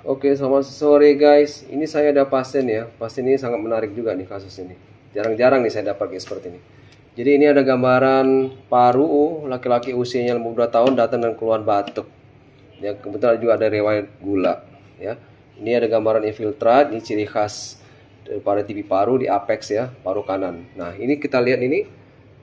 Oke, selamat sore guys. Ini saya ada pasien ya. Pasien ini sangat menarik juga nih kasus ini. Jarang-jarang nih saya dapat kayak seperti ini. Jadi ini ada gambaran paru laki-laki usianya 52 tahun datang dan keluar batuk. Ya, kebetulan juga ada riwayat gula, ya. Ini ada gambaran infiltrat, ini ciri khas pada TV paru di apex ya, paru kanan. Nah, ini kita lihat ini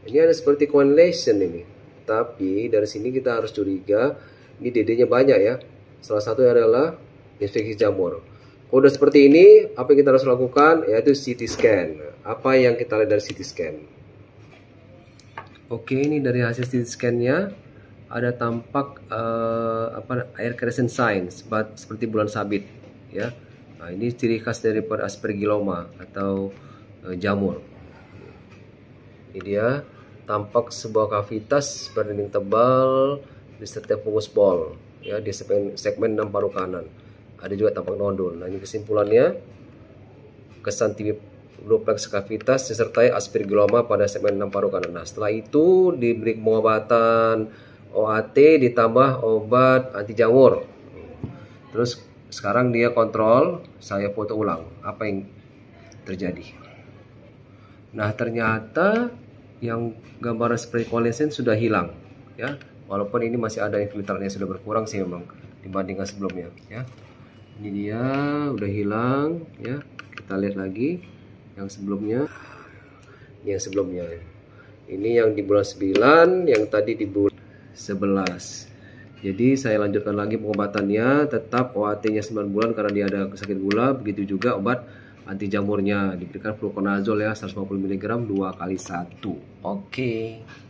ini ada seperti conlesion ini. Tapi dari sini kita harus curiga ini nya banyak ya. Salah satu adalah infeksi jamur. Kode seperti ini, apa yang kita harus lakukan? Yaitu CT scan. Apa yang kita lihat dari CT scan? Oke, ini dari hasil CT scan-nya ada tampak uh, apa air crescent sign seperti bulan sabit, ya. Nah, ini ciri khas dari aspergilloma atau uh, jamur. Ini dia tampak sebuah kavitas berdinding tebal di setiap fungus ball ya di segmen, segmen 6 paru kanan ada juga tampak nodul. Nah, ini kesimpulannya kesan TV lupax kavitas disertai aspergilloma pada segmen 6 paru kanan. Nah, setelah itu diberi pengobatan OAT ditambah obat anti jamur. Terus sekarang dia kontrol, saya foto ulang apa yang terjadi. Nah, ternyata yang gambar spray kolesen sudah hilang ya. Walaupun ini masih ada infiltrasinya sudah berkurang sih memang dibandingkan sebelumnya ya ini dia udah hilang ya kita lihat lagi yang sebelumnya yang sebelumnya ini yang di bulan 9 yang tadi di bulan 11 jadi saya lanjutkan lagi pengobatannya tetap OAT nya 9 bulan karena dia ada sakit gula begitu juga obat anti jamurnya diberikan fluconazole ya 150 mg 2 kali 1 oke okay.